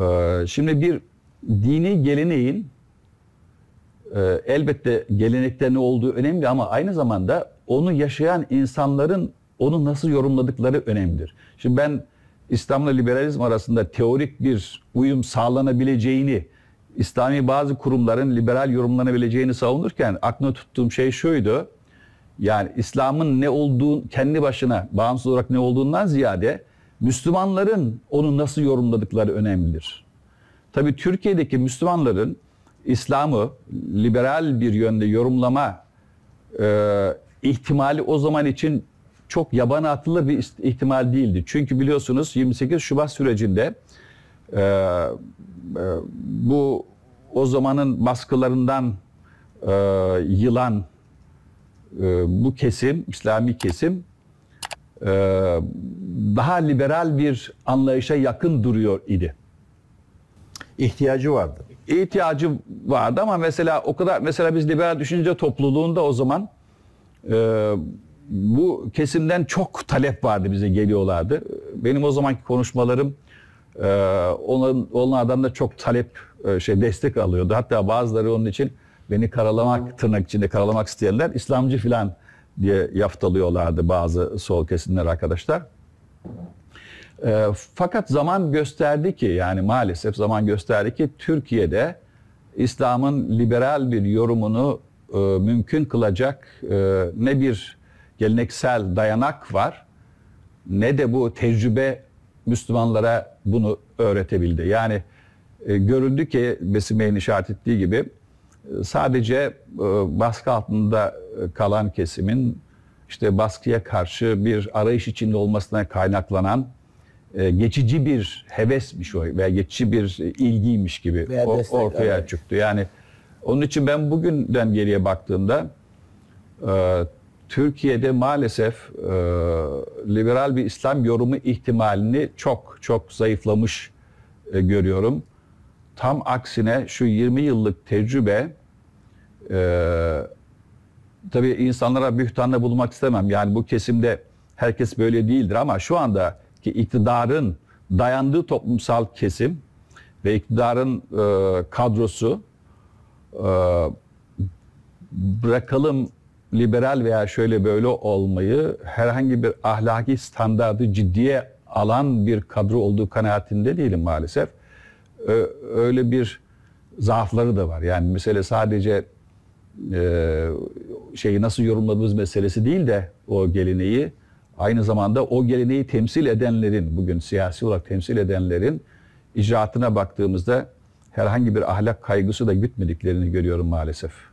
Ee, şimdi bir dini geleneğin e, elbette gelenekte ne olduğu önemli ama aynı zamanda onu yaşayan insanların onu nasıl yorumladıkları önemlidir. Şimdi ben İslam'la liberalizm arasında teorik bir uyum sağlanabileceğini, İslami bazı kurumların liberal yorumlanabileceğini savunurken aklına tuttuğum şey şuydu. Yani İslam'ın ne olduğu kendi başına bağımsız olarak ne olduğundan ziyade Müslümanların onu nasıl yorumladıkları önemlidir. Tabi Türkiye'deki Müslümanların İslam'ı liberal bir yönde yorumlama e, ihtimali o zaman için çok yabana atılır bir ihtimal değildi. Çünkü biliyorsunuz 28 Şubat sürecinde e, e, bu o zamanın baskılarından e, yılan e, bu kesim, İslami kesim ee, daha liberal bir anlayışa yakın duruyor idi. İhtiyacı vardı. İhtiyacı vardı ama mesela o kadar mesela biz liberal düşünce topluluğunda o zaman e, bu kesimden çok talep vardı bize geliyorlardı. Benim o zamanki konuşmalarım e, onların, onlardan da çok talep e, şey destek alıyordu. Hatta bazıları onun için beni karalamak tırnak içinde karalamak isteyenler İslamcı filan diye yaftalıyorlardı bazı sol kesimler arkadaşlar. E, fakat zaman gösterdi ki yani maalesef zaman gösterdi ki Türkiye'de İslam'ın liberal bir yorumunu e, mümkün kılacak e, ne bir geleneksel dayanak var ne de bu tecrübe Müslümanlara bunu öğretebildi. Yani e, görüldü ki Besime'nin işaret ettiği gibi sadece e, baskı altında e, kalan kesimin işte baskıya karşı bir arayış içinde olmasına kaynaklanan e, geçici bir hevesmiş o veya geçici bir ilgiymiş gibi o, ortaya evet. çıktı. Yani onun için ben bugünden geriye baktığımda Türkiye'de maalesef liberal bir İslam yorumu ihtimalini çok çok zayıflamış görüyorum. Tam aksine şu 20 yıllık tecrübe ee, tabii insanlara bühtanda bulmak istemem. Yani bu kesimde herkes böyle değildir ama şu anda ki iktidarın dayandığı toplumsal kesim ve iktidarın e, kadrosu e, bırakalım liberal veya şöyle böyle olmayı herhangi bir ahlaki standardı ciddiye alan bir kadro olduğu kanaatinde değilim maalesef. Öyle bir zaafları da var. Yani mesele sadece e, şeyi nasıl yorumladığımız meselesi değil de o geleneği aynı zamanda o geleneği temsil edenlerin bugün siyasi olarak temsil edenlerin icraatına baktığımızda herhangi bir ahlak kaygısı da gütmediklerini görüyorum maalesef.